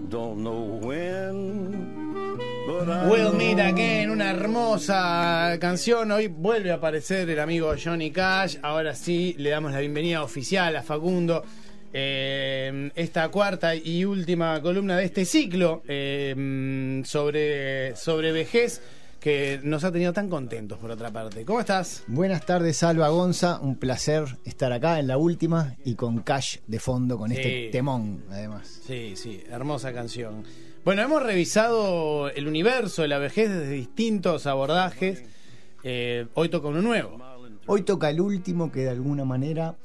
Don't know when, but We'll meet again, una hermosa canción. Hoy vuelve a aparecer el amigo Johnny Cash. Ahora sí, le damos la bienvenida oficial a Facundo. Eh, esta cuarta y última columna de este ciclo eh, sobre, sobre vejez que nos ha tenido tan contentos por otra parte. ¿Cómo estás? Buenas tardes, Alba Gonza. Un placer estar acá en la última y con Cash de fondo, con este temón, además. Sí, sí, hermosa canción. Bueno, hemos revisado el universo de la vejez desde distintos abordajes. Eh, hoy toca uno nuevo. Hoy toca el último que de alguna manera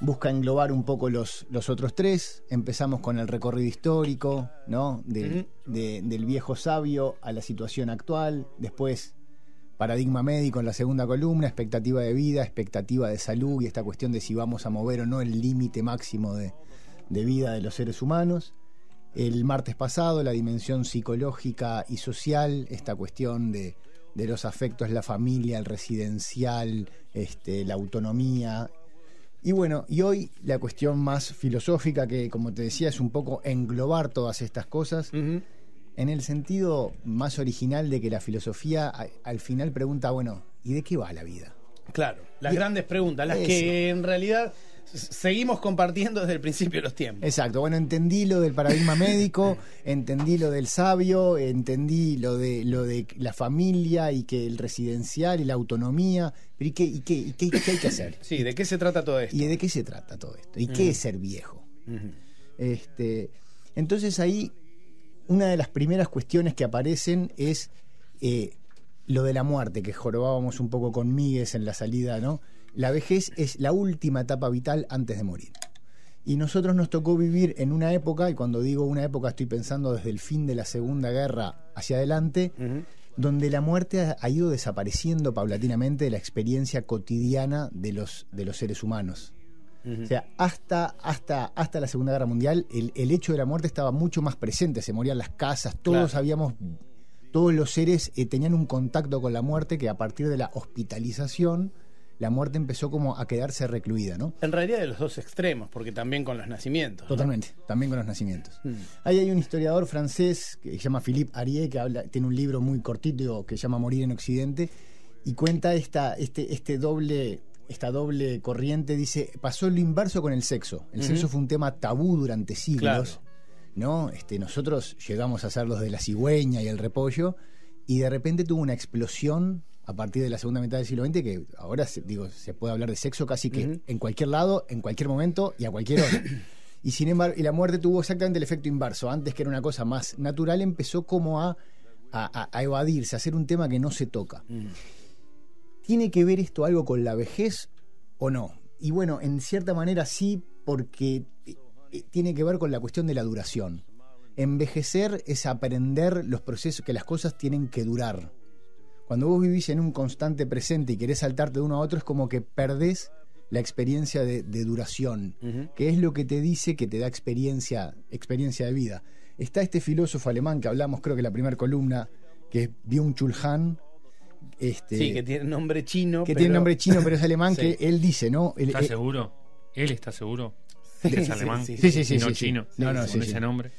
busca englobar un poco los, los otros tres. Empezamos con el recorrido histórico, ¿no? del viejo sabio a la situación actual. Después, paradigma médico en la segunda columna, expectativa de vida, expectativa de salud y esta cuestión de si vamos a mover o no el límite máximo de, vida de los seres humanos. El martes pasado, la dimensión psicológica y social, esta cuestión de, de los afectos, la familia, el residencial, este, la autonomía, y bueno, y hoy la cuestión más filosófica que, como te decía, es un poco englobar todas estas cosas, en el sentido más original de que la filosofía al final pregunta, bueno, ¿y de qué va la vida? Claro, las grandes preguntas, las que en realidad seguimos compartiendo desde el principio de los tiempos. Exacto, bueno, entendí lo del paradigma médico, entendí lo del sabio, entendí lo de, lo de la familia y que el residencial y la autonomía, pero ¿y qué, y qué, y qué, hay que hacer? Sí, ¿de qué se trata todo esto? ¿Y de qué se trata todo esto? ¿Y qué es ser viejo? este, entonces ahí una de las primeras cuestiones que aparecen es eh, lo de la muerte, que jorobábamos un poco con Míguez en la salida, ¿no? La vejez es la última etapa vital antes de morir. Y nosotros nos tocó vivir en una época, y cuando digo una época estoy pensando desde el fin de la Segunda Guerra hacia adelante, donde la muerte ha ido desapareciendo paulatinamente de la experiencia cotidiana de los, de los seres humanos. O sea, hasta, hasta, hasta la Segunda Guerra Mundial el, hecho de la muerte estaba mucho más presente, se morían las casas, todos todos los seres eh, tenían un contacto con la muerte que a partir de la hospitalización la muerte empezó como a quedarse recluida, ¿no? En realidad de los dos extremos, porque también con los nacimientos. Totalmente, también con los nacimientos. Mm. Ahí hay un historiador francés que se llama Philippe Arié, que tiene un libro muy cortito que se llama Morir en Occidente, y cuenta esta, este, este doble esta doble corriente dice, pasó lo inverso con el sexo. El sexo fue un tema tabú durante siglos. ¿no? Este, nosotros llegamos a ser los de la cigüeña y el repollo, y de repente tuvo una explosión a partir de la segunda mitad del siglo XX, que ahora se, digo, se puede hablar de sexo casi que en cualquier lado, en cualquier momento y a cualquier hora. y sin embargo, y la muerte tuvo exactamente el efecto inverso. Antes que era una cosa más natural, empezó como a, evadirse, a ser un tema que no se toca. Mm. ¿Tiene que ver esto algo con la vejez o no? Y bueno, en cierta manera sí, porque eh, eh, tiene que ver con la cuestión de la duración. Envejecer es aprender los procesos, que las cosas tienen que durar. Cuando vos vivís en un constante presente y querés saltarte de uno a otro, es como que perdés la experiencia de, duración, que es lo que te dice que te da experiencia, experiencia de vida. Está este filósofo alemán que hablamos, creo que la primera columna, que es Byung-Chul este, sí, que tiene nombre chino. Que pero... tiene nombre chino, pero es alemán, que él dice, ¿no? Él, ¿Está eh, seguro? ¿Él está seguro? es alemán. Sí, sí, sí. no chino. No, no, ese nombre.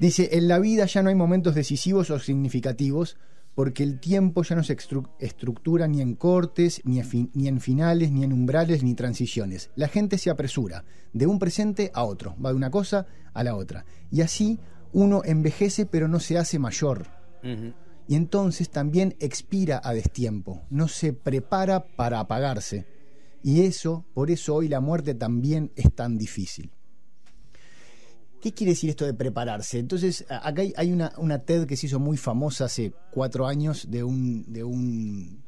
Dice, en la vida ya no hay momentos decisivos o significativos, porque el tiempo ya no se estructura ni en cortes, ni, en finales, ni en umbrales, ni transiciones. La gente se apresura de un presente a otro, va de una cosa a la otra. Y así uno envejece pero no se hace mayor. Y entonces también expira a destiempo, no se prepara para apagarse. Y eso, por eso hoy la muerte también es tan difícil. ¿Qué quiere decir esto de prepararse? Entonces, acá hay, una, TED que se hizo muy famosa hace cuatro años de un, de un,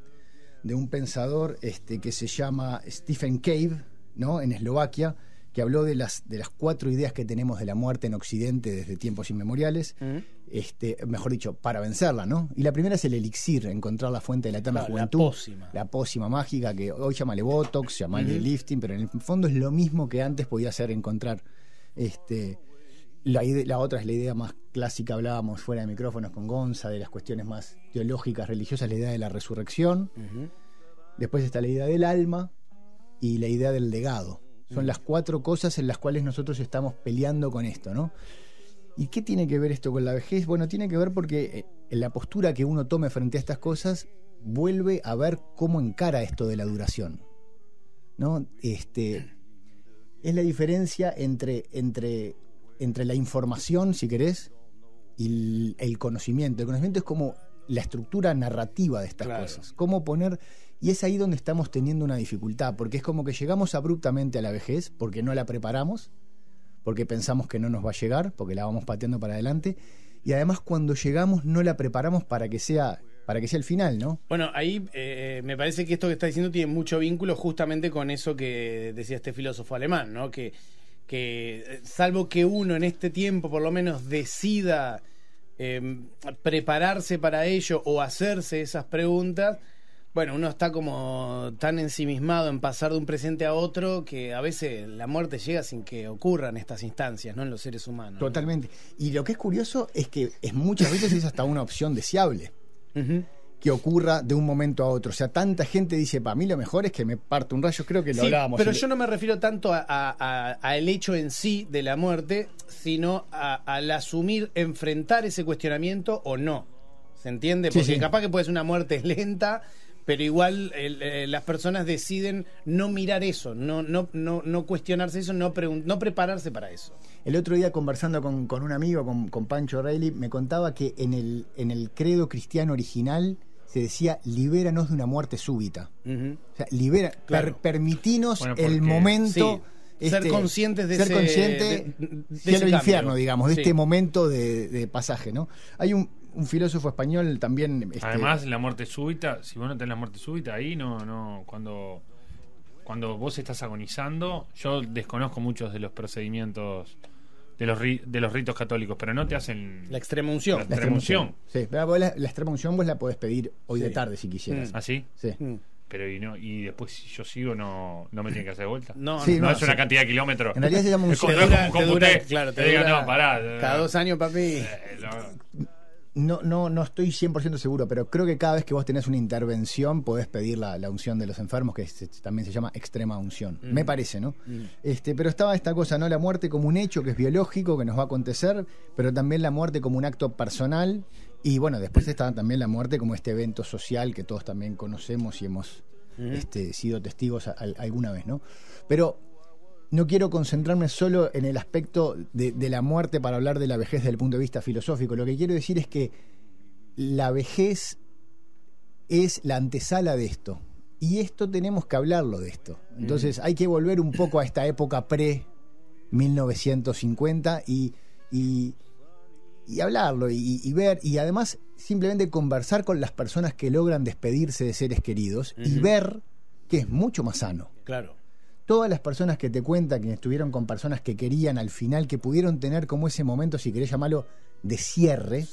de un pensador este, que se llama Stephen Cave, ¿no? en Eslovaquia, que habló de las, de las cuatro ideas que tenemos de la muerte en Occidente desde tiempos inmemoriales, este, mejor dicho, para vencerla, ¿no? Y la primera es el elixir, encontrar la fuente de la eterna juventud. La pócima. mágica, que hoy llamale Botox, llamale lifting, pero en el fondo es lo mismo que antes podía ser encontrar este, la, otra es la idea más clásica, hablábamos fuera de micrófonos con Gonza, de las cuestiones más teológicas, religiosas, la idea de la resurrección. Después está la idea del alma y la idea del legado. Son mm. las cuatro cosas en las cuales nosotros estamos peleando con esto, ¿no? ¿Y qué tiene que ver esto con la vejez? Bueno, tiene que ver porque eh, la postura que uno tome frente a estas cosas vuelve a ver cómo encara esto de la duración. ¿No? Este, es la diferencia entre, entre entre la información, si querés, y el, conocimiento. El conocimiento es como la estructura narrativa de estas cosas. Cómo poner. Y es ahí donde estamos teniendo una dificultad, porque es como que llegamos abruptamente a la vejez, porque no la preparamos, porque pensamos que no nos va a llegar, porque la vamos pateando para adelante. Y además cuando llegamos no la preparamos para que sea para que sea el final, ¿no? Bueno, ahí eh, eh, me parece que esto que está diciendo tiene mucho vínculo justamente con eso que decía este filósofo alemán, ¿no? Que que eh, salvo que uno en este tiempo por lo menos decida em, prepararse para ello o hacerse esas preguntas, bueno, uno está como tan ensimismado en pasar de un presente a otro que a veces la muerte llega sin que ocurran estas instancias, ¿no? En los seres humanos. Totalmente. Y lo que es curioso es que es muchas veces es hasta una opción deseable que ocurra de un momento a otro. O sea, tanta gente dice, para mí lo mejor es que me parte un rayo, creo que lo sí, Pero yo no me refiero tanto al a, hecho en sí de la muerte, sino al asumir, enfrentar ese cuestionamiento o no. ¿Se entiende? Porque capaz que puede ser una muerte lenta, pero igual eh, las personas deciden no mirar eso, no, no, no, cuestionarse eso, no, no prepararse para eso. El otro día conversando con, un amigo, con, con Pancho Reilly, me contaba que en el, en el credo cristiano original te decía, libéranos de una muerte súbita. libera, permitirnos el momento... ser este, conscientes de ser ese, consciente de, e infierno, digamos, de este momento de, pasaje, ¿no? Hay un, filósofo español también. Este, Además, la muerte súbita, si vos no tenés la muerte súbita, ahí no, no, cuando, cuando vos estás agonizando, yo desconozco muchos de los procedimientos de los, ritos católicos, pero no te hacen... La extrema unción. La, extrema unción. Sí, pero vos la, la extrema unción vos la podés pedir hoy de tarde si quisieras. Así. ¿Ah, sí? Mm. pero y no y después si yo sigo no, no me tienen que hacer vuelta no no, no, es una cantidad de kilómetros en realidad se llama un es como, un claro te, digo no pará cada eh". dos años papi eh, no, no, no estoy 100% seguro, pero creo que cada vez que vos tenés una intervención podés pedir la, unción de los enfermos, que también se llama extrema unción, me mm. parece, ¿no? Mm. Este, pero estaba esta cosa, ¿no? La muerte como un hecho que es biológico, que nos va a acontecer, pero también la muerte como un acto personal. Y bueno, después estaba también la muerte como este evento social que todos también conocemos y hemos este, sido testigos alguna vez, ¿no? Pero no quiero concentrarme solo en el aspecto de, la muerte para hablar de la vejez desde el punto de vista filosófico. Lo que quiero decir es que la vejez es la antesala de esto. Y esto tenemos que hablarlo de esto. Mm. Entonces hay que volver un poco a esta época pre-1950 y, y, y, hablarlo y, ver. Y además simplemente conversar con las personas que logran despedirse de seres queridos y ver que es mucho más sano. Claro todas las personas que te cuentan que estuvieron con personas que querían al final, que pudieron tener como ese momento, si querés llamarlo, de cierre,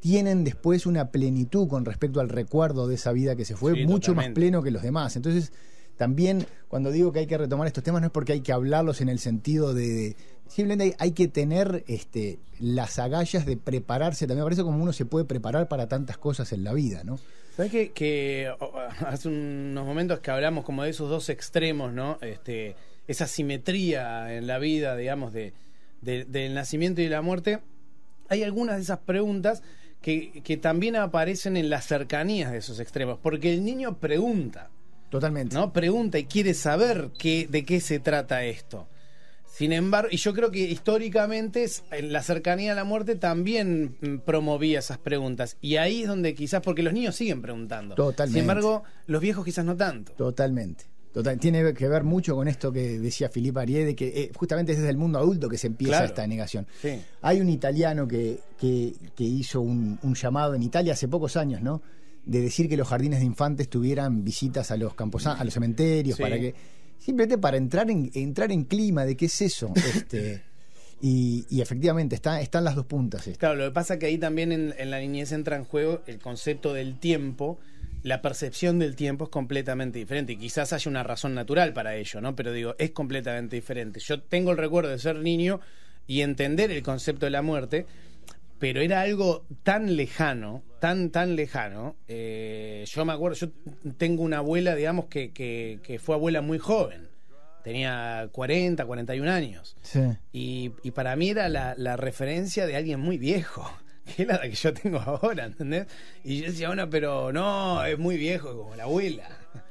tienen después una plenitud con respecto al recuerdo de esa vida que se fue, mucho más pleno que los demás. Entonces, también cuando digo que hay que retomar estos temas no es porque hay que hablarlos en el sentido de... Simplemente hay, hay que tener este, las agallas de prepararse, también parece como uno se puede preparar para tantas cosas en la vida, ¿no? Sabes que, hace unos momentos que hablamos como de esos dos extremos, ¿no? Este, esa simetría en la vida, digamos, de, del nacimiento y de la muerte. Hay algunas de esas preguntas que, también aparecen en las cercanías de esos extremos, porque el niño pregunta. Totalmente. ¿No? Pregunta y quiere saber qué, de qué se trata esto. Sin embargo, y yo creo que históricamente la cercanía a la muerte también mm, promovía esas preguntas. Y ahí es donde quizás, porque los niños siguen preguntando. Totalmente. Sin embargo, los viejos quizás no tanto. Totalmente. tiene que ver mucho con esto que decía Filipe Arié, de que eh, justamente es desde el mundo adulto que se empieza esta negación. Hay un italiano que, que, hizo un, llamado en Italia hace pocos años, ¿no? de decir que los jardines de infantes tuvieran visitas a los campos, a los cementerios, para que. Simplemente para entrar en, entrar en clima de qué es eso. Este, y, efectivamente, está, están las dos puntas. Este. Claro, lo que pasa es que ahí también en, la niñez entra en juego el concepto del tiempo la percepción del tiempo es completamente diferente. Y quizás haya una razón natural para ello, ¿no? Pero digo, es completamente diferente. Yo tengo el recuerdo de ser niño y entender el concepto de la muerte pero era algo tan lejano, tan, tan lejano. Eh, yo me acuerdo, yo tengo una abuela, digamos, que, que, fue abuela muy joven. Tenía 40, 41 años. Sí. Y, y para mí era la, referencia de alguien muy viejo, que era la que yo tengo ahora, ¿entendés? Y yo decía, bueno, pero no, es muy viejo como la abuela.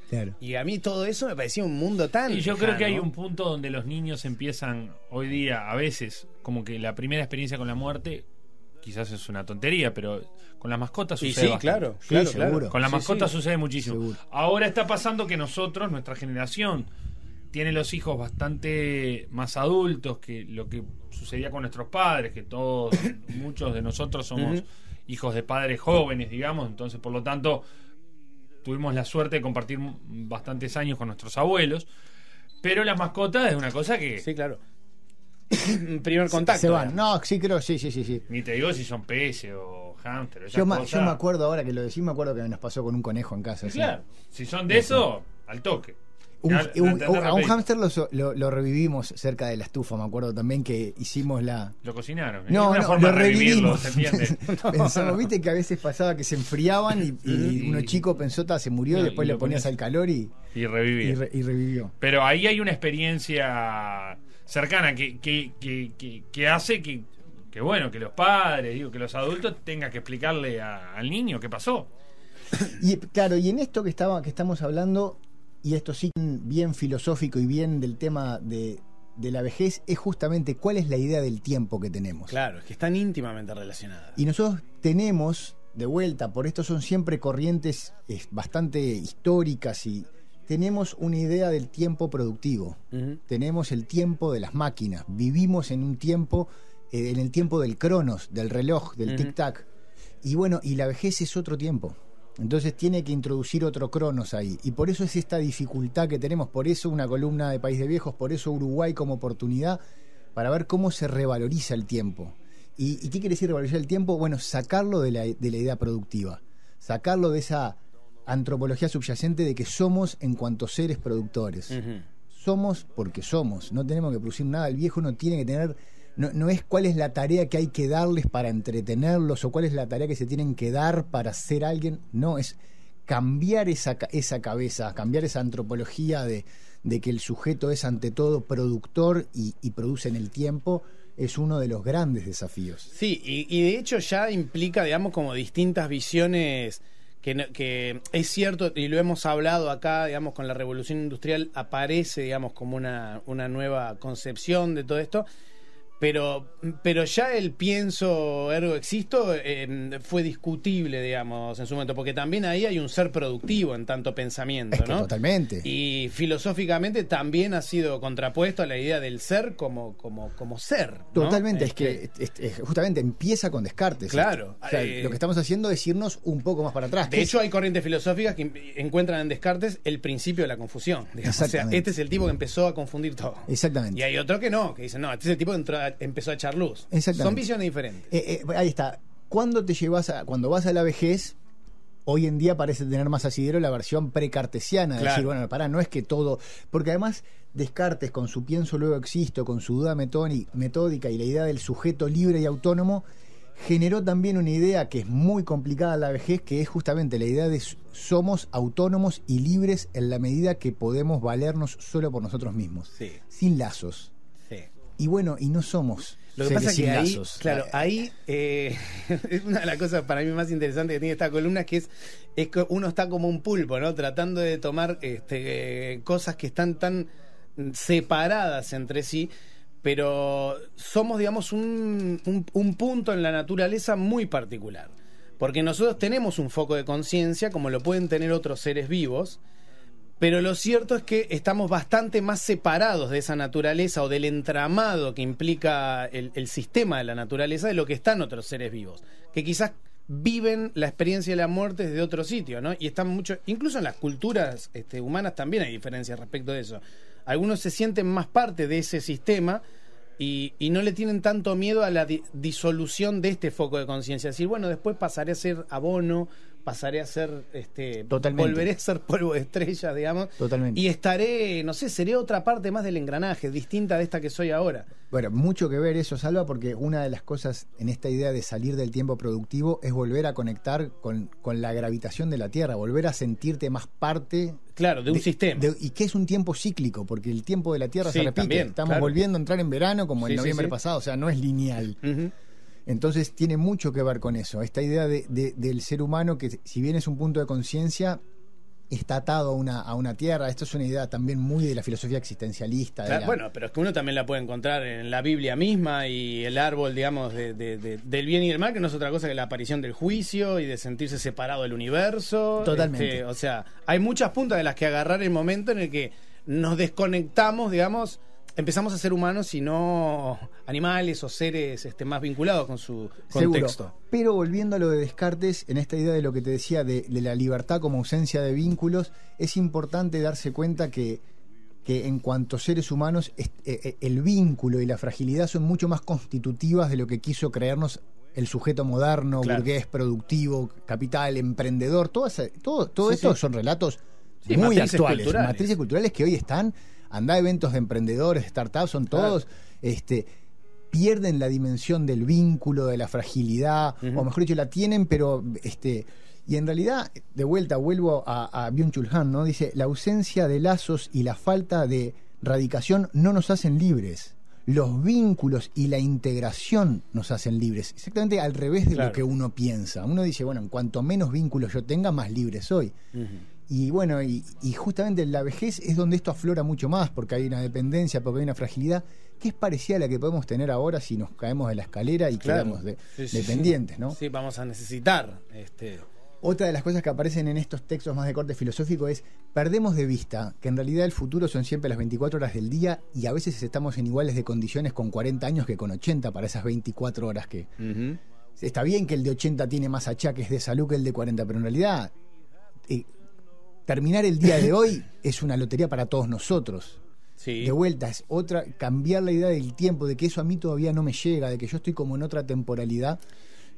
Claro. Y a mí todo eso me parecía un mundo tan. Y yo creo que hay un punto donde los niños empiezan hoy día, a veces, como que la primera experiencia con la muerte quizás es una tontería, pero con las mascotas sucede. sí, claro, claro, seguro Con las mascotas sucede muchísimo. Ahora está pasando que nosotros, nuestra generación, tiene los hijos bastante más adultos que lo que sucedía con nuestros padres, que todos, muchos de nosotros somos hijos de padres jóvenes, digamos, entonces por lo tanto tuvimos la suerte de compartir bastantes años con nuestros abuelos. Pero las mascotas es una cosa que. Sí, claro. primer contacto. Se van. No, sí, creo, sí, sí, sí. sí. Ni te digo si son peces o hamster. Yo, yo, me acuerdo ahora que lo decís, me acuerdo que nos pasó con un conejo en casa. Claro, si son de eso, al toque. a un hámster lo, revivimos cerca de la estufa, me acuerdo también que hicimos la... Lo cocinaron. No, no, forma lo revivimos. no. Pensamos, viste que a veces pasaba que se enfriaban y, uno chico pensó, se murió, y después lo le ponías, al calor y... Y y revivió. Pero ahí hay una experiencia cercana que, que, que, que hace que, bueno, que los padres, digo, que los adultos tengan que explicarle al niño qué pasó. Y claro, y en esto que estaba, que estamos hablando, y esto sí bien filosófico y bien del tema de, la vejez es justamente cuál es la idea del tiempo que tenemos. Claro, es que están íntimamente relacionadas. Y nosotros tenemos, de vuelta, por esto son siempre corrientes bastante históricas y, tenemos una idea del tiempo productivo, tenemos el tiempo de las máquinas, vivimos en un tiempo, eh, en el tiempo del cronos, del reloj, del tic-tac. Y bueno, y la vejez es otro tiempo. Entonces tiene que introducir otro cronos ahí. Y por eso es esta dificultad que tenemos, por eso una columna de País de Viejos, por eso Uruguay como oportunidad para ver cómo se revaloriza el tiempo. ¿Y, qué quiere decir revalorizar el tiempo? Bueno, sacarlo de la, de la idea productiva, sacarlo de esa antropología subyacente de que somos en cuanto seres productores. Somos porque somos, no tenemos que producir nada, el viejo no tiene que tener, no, es cuál es la tarea que hay que darles para entretenerlos o cuál es la tarea que se tienen que dar para ser alguien, no, es cambiar esa, esa cabeza, cambiar esa antropología de, que el sujeto es ante todo productor y, produce en el tiempo, es uno de los grandes desafíos. Sí, y, y, de hecho ya implica, digamos, como distintas visiones que, que, es cierto, y lo hemos hablado acá, digamos, con la revolución industrial, aparece, digamos, como una, una nueva concepción de todo esto, pero pero ya el pienso ergo existo em, fue discutible digamos en su momento porque también ahí hay un ser productivo en tanto pensamiento no totalmente y filosóficamente también ha sido contrapuesto a la idea del ser como como como ser totalmente es, que, este justamente empieza con Descartes claro o sea, eh, lo que estamos haciendo es irnos un poco más para atrás de hecho hay corrientes filosóficas que encuentran en Descartes el principio de la confusión exactamente este es el tipo que empezó a confundir todo exactamente y hay otro que no que dice, no este es el tipo que entró empezó a echar luz. Exactamente. Son visiones diferentes. Eh, eh, ahí está. Cuando te llevas a, cuando vas a la vejez, hoy en día parece tener más asidero la versión precartesiana, de decir, bueno, pará, no es que todo, porque además Descartes con su pienso luego existo, con su duda metódica y la idea del sujeto libre y autónomo, generó también una idea que es muy complicada la vejez, que es justamente la idea de somos autónomos y libres en la medida que podemos valernos solo por nosotros mismos, sin lazos. Y bueno, y no somos. Lo que pasa que claro, ahí eh, es una de las cosas para mí más interesantes que tiene esta columna, que es, es que uno está como un pulpo, ¿no? Tratando de tomar este, eh, cosas que están tan separadas entre sí, pero somos, digamos, un punto en la naturaleza muy particular. Porque nosotros tenemos un foco de conciencia, como lo pueden tener otros seres vivos, pero lo cierto es que estamos bastante más separados de esa naturaleza o del entramado que implica el, sistema de la naturaleza de lo que están otros seres vivos, que quizás viven la experiencia de la muerte desde otro sitio, ¿no? Y están mucho, incluso en las culturas este, humanas también hay diferencias respecto de eso. Algunos se sienten más parte de ese sistema y, no le tienen tanto miedo a la disolución de este foco de conciencia. decir, bueno, después pasaré a ser abono, pasaré a ser, este, Totalmente. volveré a ser polvo de estrella, digamos. Totalmente. Y estaré, no sé, seré otra parte más del engranaje, distinta de esta que soy ahora. Bueno, mucho que ver eso, Salva, porque una de las cosas en esta idea de salir del tiempo productivo es volver a conectar con, la gravitación de la Tierra, volver a sentirte más parte. Claro, de un sistema. y que es un tiempo cíclico, porque el tiempo de la Tierra se repite. Estamos volviendo a entrar en verano como en noviembre pasado, o sea, no es lineal. Entonces tiene mucho que ver con eso, esta idea del ser humano que si bien es un punto de conciencia, está atado a una, tierra. Esto es una idea también muy de la filosofía existencialista. Bueno, pero es que uno también la puede encontrar en la Biblia misma y el árbol, digamos, de, del bien y del mal, que no es otra cosa que la aparición del juicio y de sentirse separado del universo. Totalmente. Este, o sea, hay muchas puntas de las que agarrar el momento en el que nos desconectamos, digamos, empezamos a ser humanos y no animales o seres este, más vinculados con su contexto. Pero volviendo a lo de Descartes, en esta idea de lo que te decía de, la libertad como ausencia de vínculos, es importante darse cuenta que en cuanto a seres humanos eh, eh, el vínculo y la fragilidad son mucho más constitutivas de lo que quiso creernos el sujeto moderno, burgués, productivo, capital, emprendedor, eh, todo, todo, esto son relatos muy actuales, matrices culturales que hoy están anda a eventos de emprendedores, startups, son todos. Este, pierden la dimensión del vínculo, de la fragilidad, o mejor dicho, la tienen, pero este, Y en realidad, de vuelta, vuelvo a, a Byung-Chul Han, ¿no? Dice, la ausencia de lazos y la falta de radicación no nos hacen libres. Los vínculos y la integración nos hacen libres. Exactamente al revés de lo que uno piensa. Uno dice, bueno, en cuanto menos vínculos yo tenga, más libre soy. Y bueno, y, justamente la vejez es donde esto aflora mucho más, porque hay una dependencia, porque hay una fragilidad, que es parecida a la que podemos tener ahora si nos caemos de la escalera y quedamos dependientes, ¿no? Sí, vamos a necesitar. Este, Otra de las cosas que aparecen en estos textos más de corte filosófico es, perdemos de vista que en realidad el futuro son siempre las 24 horas del día y a veces estamos en iguales de condiciones con 40 años que con 80 para esas 24 horas que... Está bien que el de 80 tiene más achaques de salud que el de 40, pero en realidad... Eh, terminar el día de hoy es una lotería para todos nosotros. De vuelta, es otra, cambiar la idea del tiempo, de que eso a mí todavía no me llega, de que yo estoy como en otra temporalidad.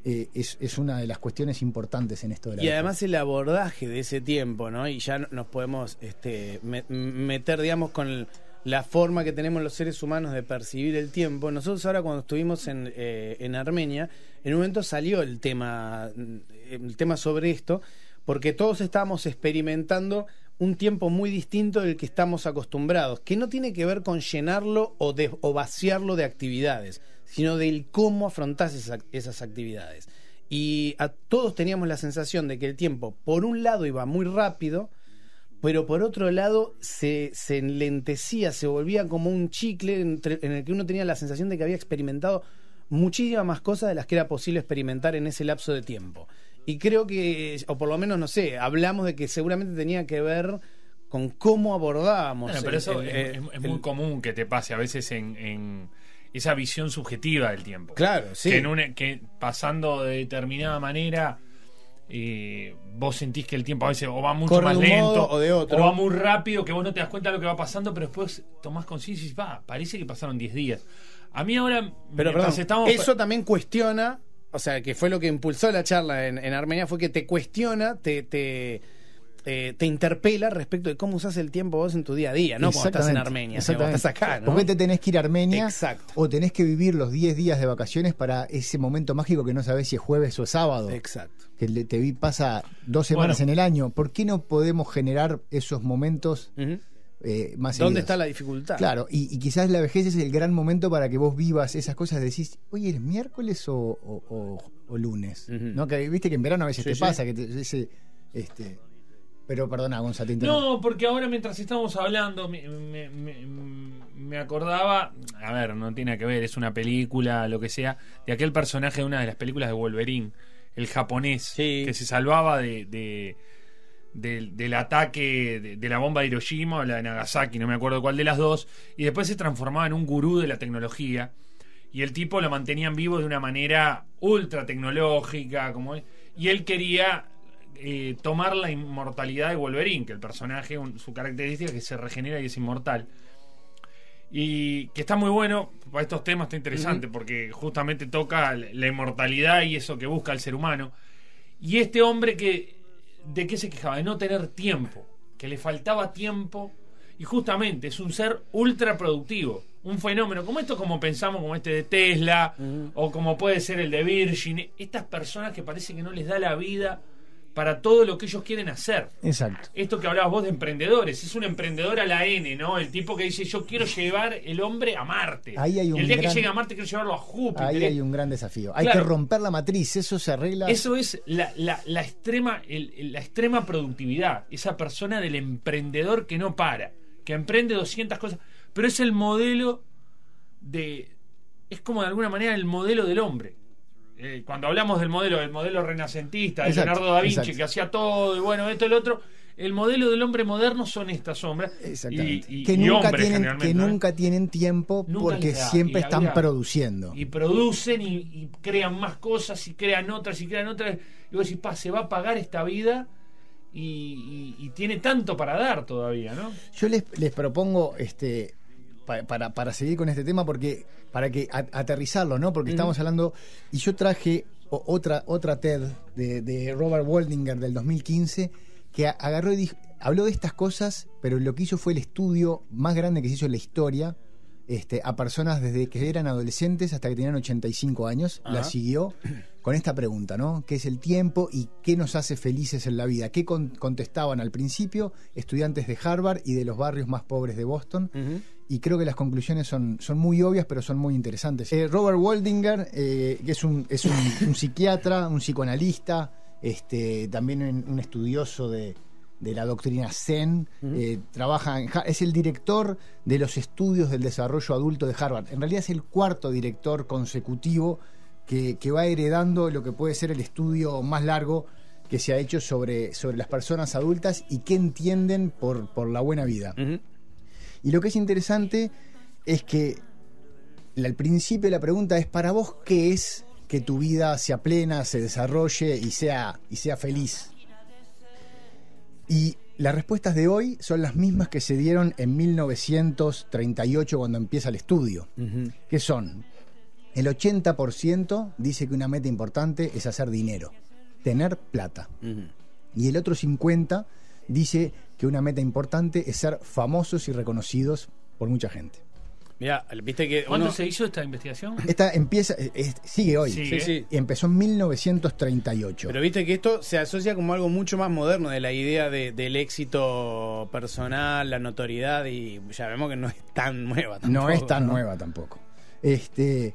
Eh, es, una de las cuestiones importantes en esto de Y además el abordaje de ese tiempo, ¿no? Y ya nos podemos este, meter, digamos, con la forma que tenemos los seres humanos de percibir el tiempo. Nosotros ahora cuando estuvimos en, eh, en Armenia, en un momento salió el tema, el tema sobre esto, porque todos estamos experimentando un tiempo muy distinto del que estamos acostumbrados, que no tiene que ver con llenarlo o, vaciarlo de actividades, sino del cómo afrontás esas actividades. Y a todos teníamos la sensación de que el tiempo, por un lado, iba muy rápido, pero por otro lado se, enlentecía, se volvía como un chicle en el que uno tenía la sensación de que había experimentado muchísimas más cosas de las que era posible experimentar en ese lapso de tiempo. Y creo que, o por lo menos, no sé, hablamos de que seguramente tenía que ver con cómo abordábamos. pero eso es, muy común que te pase a veces en, esa visión subjetiva del tiempo. Claro, sí. Que, en que pasando de determinada manera. Eh, vos sentís que el tiempo a veces o va mucho más lento o, de otro. o va muy rápido que vos no te das cuenta de lo que va pasando, pero después tomás conciencia y va, parece que pasaron 10 días. A mí ahora eso también cuestiona o sea, que fue lo que impulsó la charla en, Armenia, fue que te cuestiona, te, te, eh, interpela respecto de cómo usas el tiempo vos en tu día a día, ¿no? Cuando estás en Armenia, estás acá, ¿no? ¿Por te tenés que ir a Armenia? O tenés que vivir los 10 días de vacaciones para ese momento mágico que no sabés si es jueves o sábado. Exacto. Que te vi pasa dos semanas en el año. ¿Por qué no podemos generar esos momentos? Eh, ¿Dónde está la dificultad? Claro, y, quizás la vejez es el gran momento para que vos vivas esas cosas, decís, oye, ¿es miércoles o, lunes? Que viste que en verano a veces te pasa, que este, pero perdona, Gonzalo, No, porque ahora mientras estamos hablando me, acordaba, a ver, no tiene que ver, es una película, lo que sea, de aquel personaje de una de las películas de Wolverine, el japonés, que se salvaba de del, ataque de, la bomba de Hiroshima o la de Nagasaki, no me acuerdo cuál de las dos, y después se transformaba en un gurú de la tecnología. Y el tipo lo mantenían vivo de una manera ultra tecnológica, como y él quería eh, tomar la inmortalidad de Wolverine, que el personaje, su característica es que se regenera y es inmortal. Y que está muy bueno, para estos temas está interesante, porque justamente toca la inmortalidad y eso que busca el ser humano. Y este hombre que ¿de qué se quejaba? De no tener tiempo, que le faltaba tiempo. Y justamente es un ser ultra productivo, un fenómeno como esto, como pensamos, como este de Tesla, o como puede ser el de Virgin. Estas personas que parece que no les da la vida para todo lo que ellos quieren hacer. Exacto. Esto que hablabas vos de emprendedores, es un emprendedor a la N, ¿no? El tipo que dice, yo quiero llevar el hombre a Marte. hay un el día que llegue a Marte quiero llevarlo a Júpiter. Ahí hay un gran desafío. Hay que romper la matriz, eso se arregla. Eso es la, extrema, la extrema productividad, esa persona del emprendedor que no para, que emprende 200 cosas, pero es el modelo de... Es como de alguna manera el modelo del hombre. Eh, cuando hablamos del modelo, del modelo renacentista, de Leonardo da Vinci, que hacía todo, y bueno, esto, y lo otro, el modelo del hombre moderno son estas sombras. que, ¿eh? nunca, tienen, tiempo porque siempre están produciendo. Y producen y, crean más cosas y crean otras y crean otras. Y vos decís, pa, se va a pagar esta vida y, tiene tanto para dar todavía, ¿no? Yo les, propongo, este, para, para seguir con este tema, porque para que aterrizarlo, ¿no? Porque estamos hablando, y yo traje otra, otra TED de, Robert Waldinger del 2015, que agarró y habló de estas cosas, pero lo que hizo fue el estudio más grande que se hizo en la historia, este, a personas desde que eran adolescentes hasta que tenían 85 años, la siguió con esta pregunta, ¿no? ¿Qué es el tiempo y qué nos hace felices en la vida? ¿Qué contestaban al principio estudiantes de Harvard y de los barrios más pobres de Boston? Y creo que las conclusiones son, son muy obvias, pero son muy interesantes. Eh, Robert Waldinger, eh, que es, un, es un, psiquiatra, un psicoanalista, este, también un estudioso de, de la doctrina Zen, eh, trabaja es el director de los estudios del desarrollo adulto de Harvard. En realidad es el cuarto director consecutivo que, va heredando lo que puede ser el estudio más largo que se ha hecho sobre, sobre las personas adultas y qué entienden por, por la buena vida. Y lo que es interesante es que al principio la pregunta es, ¿para vos qué es que tu vida sea plena, se desarrolle y sea, y sea feliz? Y las respuestas de hoy son las mismas que se dieron en 1938 cuando empieza el estudio, que son el 80% dice que una meta importante es hacer dinero, tener plata. Y el otro 50% dice que una meta importante es ser famosos y reconocidos por mucha gente. Mira, viste que ¿Cuándo se hizo esta investigación? Esta empieza, sigue hoy. Sigue. Sí, Empezó en 1938. Pero viste que esto se asocia como algo mucho más moderno de la idea del éxito personal, la notoriedad, y ya vemos que no es tan nueva tampoco. No es tan nueva tampoco. Este,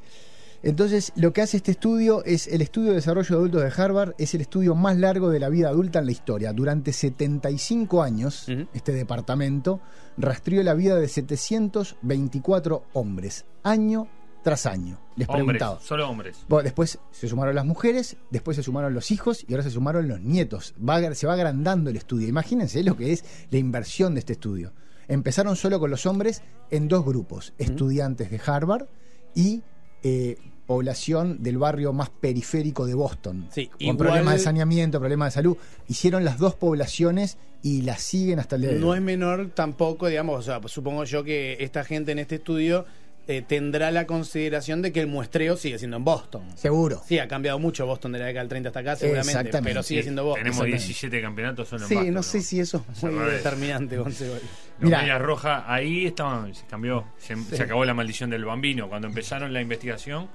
entonces, lo que hace este estudio es el estudio de desarrollo de adultos de Harvard, es el estudio más largo de la vida adulta en la historia. Durante 75 años, este departamento rastreó la vida de 724 hombres, año tras año. Les preguntaba. Solo hombres. después se sumaron las mujeres, después se sumaron los hijos y ahora se sumaron los nietos. se va agrandando el estudio. Imagínense lo que es la inversión de este estudio. Empezaron solo con los hombres en dos grupos, estudiantes de Harvard y eh, población del barrio más periférico de Boston. con problemas de saneamiento, problemas de salud. Hicieron las dos poblaciones y las siguen hasta el día No es menor tampoco, digamos, o sea, pues, supongo yo que esta gente en este estudio eh, tendrá la consideración de que el muestreo sigue siendo en Boston. Seguro. Sí, ha cambiado mucho Boston de la década del 30 hasta acá, seguramente, pero sigue siendo Boston. Tenemos 17 campeonatos solo en sí, Sí, no, sé si eso es muy determinante, Gonzalo. La roja ahí estaba, cambió, se acabó la maldición del bambino. Cuando empezaron la investigación,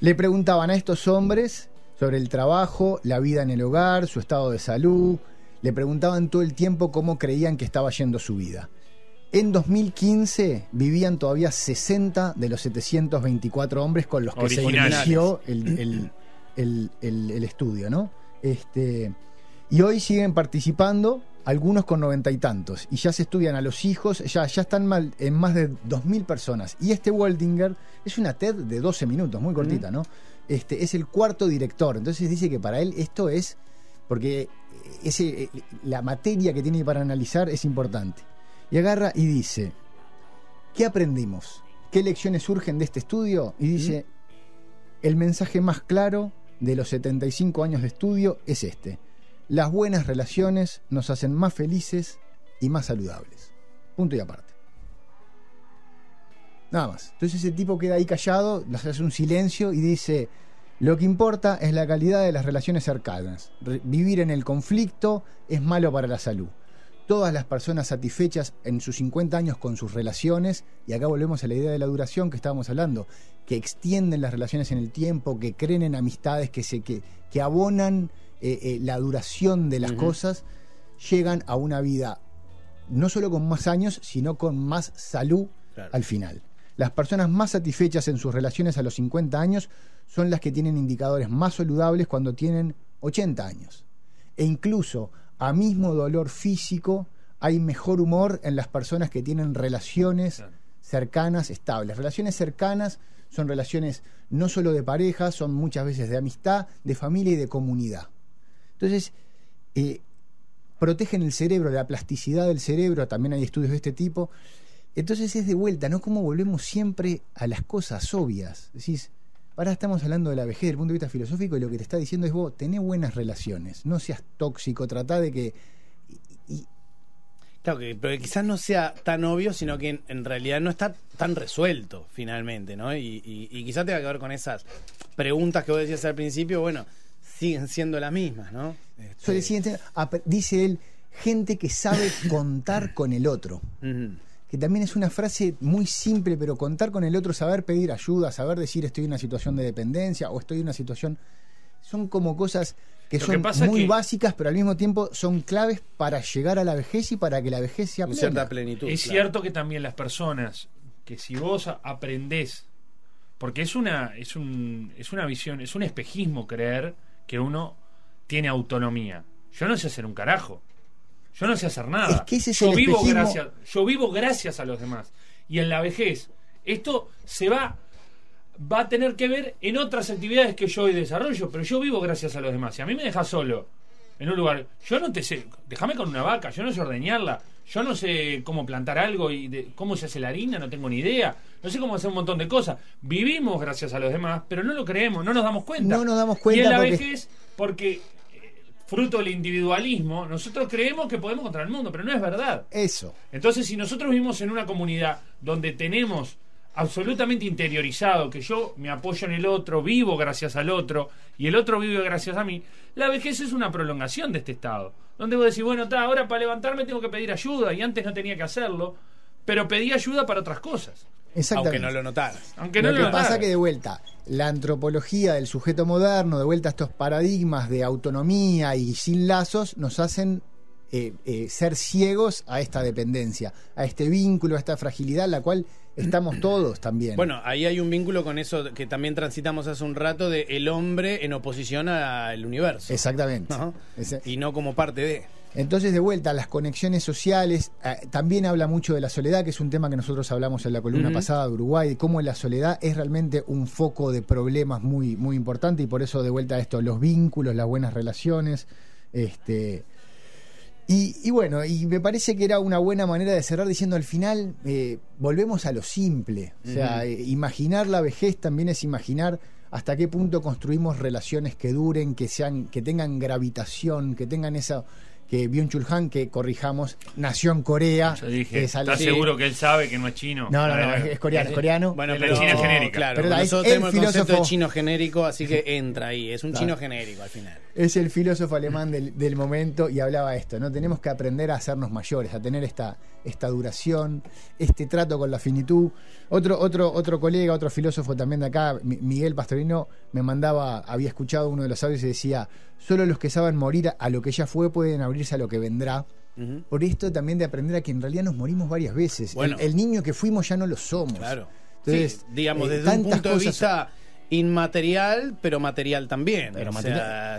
le preguntaban a estos hombres sobre el trabajo, la vida en el hogar, su estado de salud, le preguntaban todo el tiempo cómo creían que estaba yendo su vida. En 2015 vivían todavía 60 de los 724 hombres con los que se inició el, estudio, ¿no? Este, y hoy siguen participando algunos con noventa y tantos, y ya se estudian a los hijos, ya, ya están mal, en más de 2.000 personas. Y este Waldinger es una TED de 12 minutos, muy cortita, ¿no? Este, es el cuarto director, entonces dice que para él esto es, porque ese, eh, la materia que tiene para analizar es importante. Y agarra y dice, ¿qué aprendimos? ¿Qué lecciones surgen de este estudio? Y dice, el mensaje más claro de los 75 años de estudio es este las buenas relaciones nos hacen más felices y más saludables. Punto y aparte. Nada más. Entonces ese tipo queda ahí callado, hace un silencio y dice, lo que importa es la calidad de las relaciones cercanas. vivir en el conflicto es malo para la salud. Todas las personas satisfechas en sus 50 años con sus relaciones, y acá volvemos a la idea de la duración que estábamos hablando, que extienden las relaciones en el tiempo, que creen en amistades, que, se, que, que abonan eh, eh, la duración de las cosas, llegan a una vida no solo con más años, sino con más salud al final. Las personas más satisfechas en sus relaciones a los 50 años son las que tienen indicadores más saludables cuando tienen 80 años. E incluso a mismo dolor físico hay mejor humor en las personas que tienen relaciones cercanas, estables. Relaciones cercanas son relaciones no solo de pareja, son muchas veces de amistad, de familia y de comunidad. Entonces, eh, protegen el cerebro, la plasticidad del cerebro, también hay estudios de este tipo. Entonces es de vuelta, ¿no? Como volvemos siempre a las cosas obvias. Decís, ahora estamos hablando de la vejez desde el punto de vista filosófico y lo que te está diciendo es vos, tenés buenas relaciones, no seas tóxico, tratá de que... Claro, que, pero quizás no sea tan obvio, sino que en, realidad no está tan resuelto finalmente, ¿no? Y, y, y quizás tenga que ver con esas preguntas que vos decías al principio, bueno, siguen siendo las mismas, ¿no? Este, dice él, gente que sabe contar con el otro. Que también es una frase muy simple, pero contar con el otro, saber pedir ayuda, saber decir estoy en una situación de dependencia o estoy en una situación. Son como cosas que son muy básicas, pero al mismo tiempo son claves para llegar a la vejez y para que la vejez sea plena. Cierta plenitud. Es cierto que también las personas, que si vos aprendés, porque es una, es un, es una visión, es un espejismo creer que uno tiene autonomía. Yo no sé hacer un carajo. Yo no sé hacer nada. yo, vivo gracias, yo vivo gracias a los demás. Y en la vejez, esto se va va a tener que ver en otras actividades que yo hoy desarrollo, pero yo vivo gracias a los demás. Si a mí me deja solo, en un lugar, yo no te sé, déjame con una vaca, yo no sé ordeñarla, yo no sé cómo plantar algo y de, cómo se hace la harina, no tengo ni idea, no sé cómo hacer un montón de cosas. Vivimos gracias a los demás, pero no lo creemos, no nos damos cuenta. No nos damos cuenta. Y en la porque... vejez, porque eh, fruto del individualismo, nosotros creemos que podemos contra el mundo, pero no es verdad. Eso. Entonces, si nosotros vivimos en una comunidad donde tenemos absolutamente interiorizado, que yo me apoyo en el otro, vivo gracias al otro, y el otro vive gracias a mí, la vejez es una prolongación de este estado. Donde vos decís, bueno, está, ahora para levantarme tengo que pedir ayuda, y antes no tenía que hacerlo, pero pedí ayuda para otras cosas. Exactamente. Aunque no lo notaras. Aunque no lo, que pasa pasa que de vuelta, la antropología del sujeto moderno, de vuelta a estos paradigmas de autonomía y sin lazos, nos hacen eh, eh, ser ciegos a esta dependencia, a este vínculo, a esta fragilidad, la cual estamos todos también. Bueno, ahí hay un vínculo con eso que también transitamos hace un rato de el hombre en oposición al universo. Exactamente. Y no como parte de. Entonces, de vuelta, las conexiones sociales, eh, también habla mucho de la soledad, que es un tema que nosotros hablamos en la columna pasada de Uruguay, de cómo la soledad es realmente un foco de problemas muy, muy importante y por eso, de vuelta a esto, los vínculos, las buenas relaciones, este, y, bueno, y me parece que era una buena manera de cerrar diciendo al final, eh, volvemos a lo simple. O sea, eh, imaginar la vejez también es imaginar hasta qué punto construimos relaciones que duren, que sean, que tengan gravitación, que tengan esa, que Byung un que corrijamos, nació en Corea. Yo dije, ¿estás seguro que él sabe que no es chino? No, no, no, es, coreano, es coreano. Bueno, pero, la China es genérica. Claro, nosotros tenemos el filósofo, concepto de chino genérico, así que entra ahí, es un chino genérico al final. Es el filósofo alemán del, del momento y hablaba esto, ¿no? Tenemos que aprender a hacernos mayores, a tener esta esta duración, este trato con la finitud. Otro, otro, otro colega, otro filósofo también de acá, Miguel Pastorino, me mandaba, había escuchado uno de los sabios y decía, solo los que saben morir a lo que ya fue pueden abrirse a lo que vendrá. Por esto también de aprender a que en realidad nos morimos varias veces. el, niño que fuimos ya no lo somos. Claro. Entonces, digamos, eh, desde un punto de vista inmaterial, pero material también.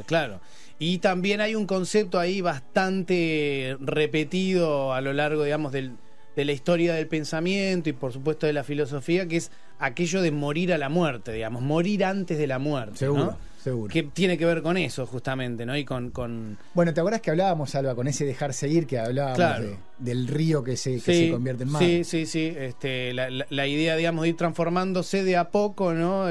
claro. Y también hay un concepto ahí bastante repetido a lo largo, digamos, del, de la historia del pensamiento y por supuesto de la filosofía, que es aquello de morir a la muerte, digamos, morir antes de la muerte. Seguro, seguro. Que tiene que ver con eso, justamente, ¿no? Y con, Bueno, ¿te acuerdas que hablábamos, Alba, con ese dejarse ir que hablábamos del río que se, que se convierte en mar? Sí, sí, sí. Este, la, idea, digamos, de ir transformándose de a poco, ¿no?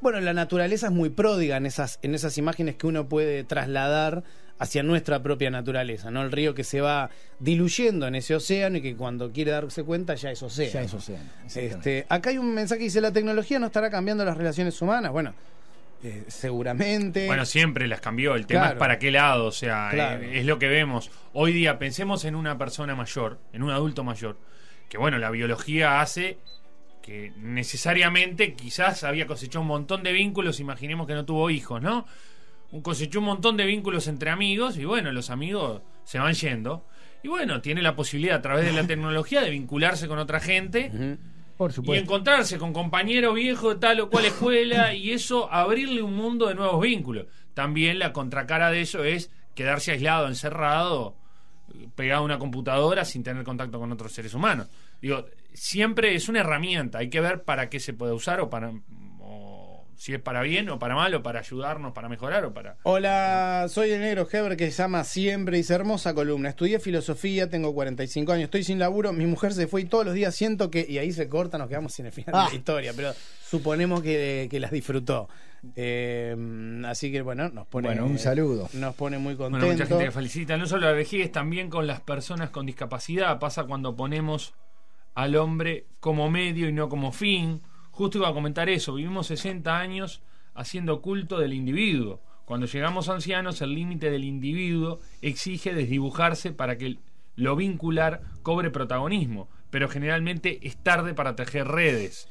Bueno, la naturaleza es muy pródiga en esas, en esas imágenes que uno puede trasladar hacia nuestra propia naturaleza, ¿no? El río que se va diluyendo en ese océano y que cuando quiere darse cuenta ya es océano. Ya es Este, acá hay un mensaje que dice, la tecnología no estará cambiando las relaciones humanas. Bueno, eh, seguramente. Bueno, siempre las cambió. El tema es para qué lado, o sea, eh, es lo que vemos. Hoy día, pensemos en una persona mayor, en un adulto mayor, que bueno, la biología hace que necesariamente quizás había cosechado un montón de vínculos, imaginemos que no tuvo hijos, ¿no? Cosechó un montón de vínculos entre amigos y bueno, los amigos se van yendo. Y bueno, tiene la posibilidad a través de la tecnología de vincularse con otra gente. Por Y encontrarse con compañero viejo tal o cual escuela y eso abrirle un mundo de nuevos vínculos. También la contracara de eso es quedarse aislado, encerrado, pegado a una computadora sin tener contacto con otros seres humanos. Digo, siempre es una herramienta, hay que ver para qué se puede usar o para si es para bien o para mal o para ayudarnos, para mejorar o para... Hola, soy el negro Heber que se llama siempre y es hermosa columna. Estudié filosofía, tengo 45 años, estoy sin laburo, mi mujer se fue y todos los días siento que... Y ahí se corta, nos quedamos sin el final de la ah. historia, pero suponemos que, las disfrutó. Eh, así que bueno, nos pone bueno, un saludo. Nos pone muy contento Bueno, mucha gente que felicita, no solo a es también con las personas con discapacidad. Pasa cuando ponemos al hombre como medio y no como fin. Justo iba a comentar eso, vivimos 60 años haciendo culto del individuo. Cuando llegamos ancianos, el límite del individuo exige desdibujarse para que lo vincular cobre protagonismo, pero generalmente es tarde para tejer redes.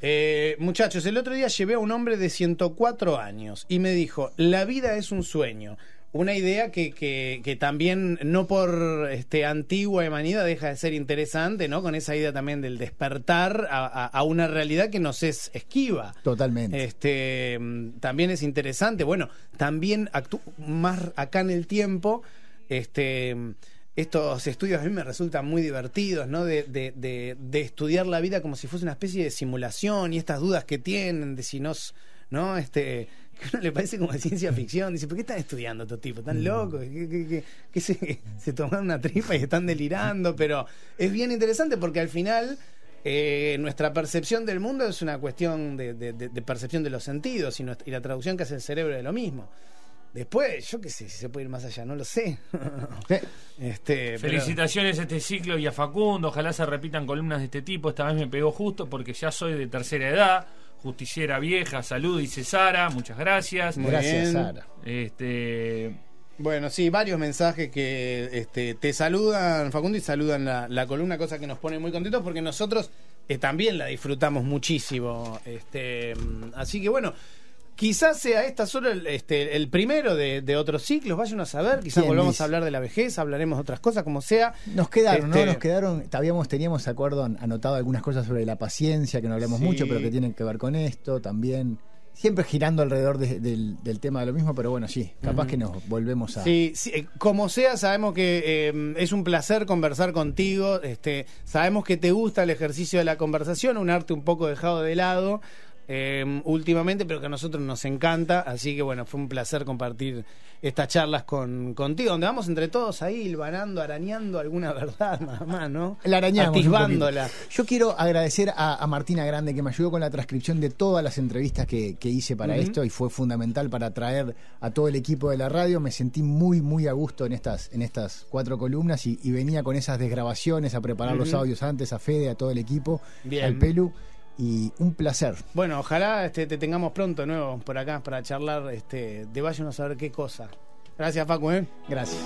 Eh, muchachos, el otro día llevé a un hombre de 104 años y me dijo, la vida es un sueño una idea que, que, también no por este, antigua y manida deja de ser interesante, ¿no? Con esa idea también del despertar a, una realidad que nos es esquiva. Totalmente. Este, mm, también es interesante, bueno, también más acá en el tiempo, este... Mm, estos estudios a mí me resultan muy divertidos, ¿no? De, de, de estudiar la vida como si fuese una especie de simulación y estas dudas que tienen de si nos, ¿no? Este, que uno le parece como de ciencia ficción. Dice, ¿por qué están estudiando estos tipos? ¿Están mm. locos? ¿Qué, qué, qué, se, se tomaron una tripa y están delirando? Pero es bien interesante porque al final... Eh, nuestra percepción del mundo es una cuestión de, percepción de los sentidos y, la traducción que hace el cerebro de lo mismo. Después, yo qué sé, si se puede ir más allá, no lo sé. Este, Felicitaciones a este ciclo y a Facundo, ojalá se repitan columnas de este tipo, esta vez me pegó justo porque ya soy de tercera edad, Justiciera Vieja, salud, dice Sara, muchas gracias. gracias, Sara. Este. Bueno, sí, varios mensajes que este, te saludan, Facundo, y saludan la, columna, cosa que nos pone muy contentos porque nosotros eh, también la disfrutamos muchísimo. Este, mm, así que bueno, Quizás sea esta solo el, este, el primero de, otros ciclos, vayan a saber, quizás volvamos a hablar de la vejez, hablaremos de otras cosas, como sea. Nos quedaron, ¿no? Este, nos quedaron, habíamos, teníamos acuerdo, anotado algunas cosas sobre la paciencia, que no hablamos mucho, pero que tienen que ver con esto también siempre girando alrededor del, tema de lo mismo, pero bueno, sí, capaz que nos volvemos a... Sí, eh, como sea, sabemos que eh, es un placer conversar contigo, este, sabemos que te gusta el ejercicio de la conversación, un arte un poco dejado de lado, Em, últimamente, pero que a nosotros nos encanta. Así que bueno, fue un placer compartir estas charlas con, contigo, donde vamos entre todos ahí, hilvanando, arañando alguna verdad, mamá, ¿no? La arañamos. Atisbándola. Yo quiero agradecer a, Martina Grande, que me ayudó con la transcripción de todas las entrevistas que, hice para esto y fue fundamental para traer a todo el equipo de la radio. Me sentí muy, muy a gusto en estas, en estas cuatro columnas y, venía con esas desgrabaciones a preparar los audios antes, a Fede, a todo el equipo, al Pelu y un placer. Bueno, ojalá este, te tengamos pronto nuevo por acá para charlar este, de váyanos a saber qué cosa. Gracias, Paco. ¿eh? Gracias.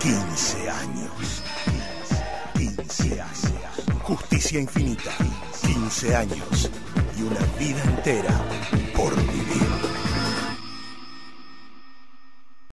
15 años. 15 años. Justicia infinita. 15 años. Y una vida entera por mí.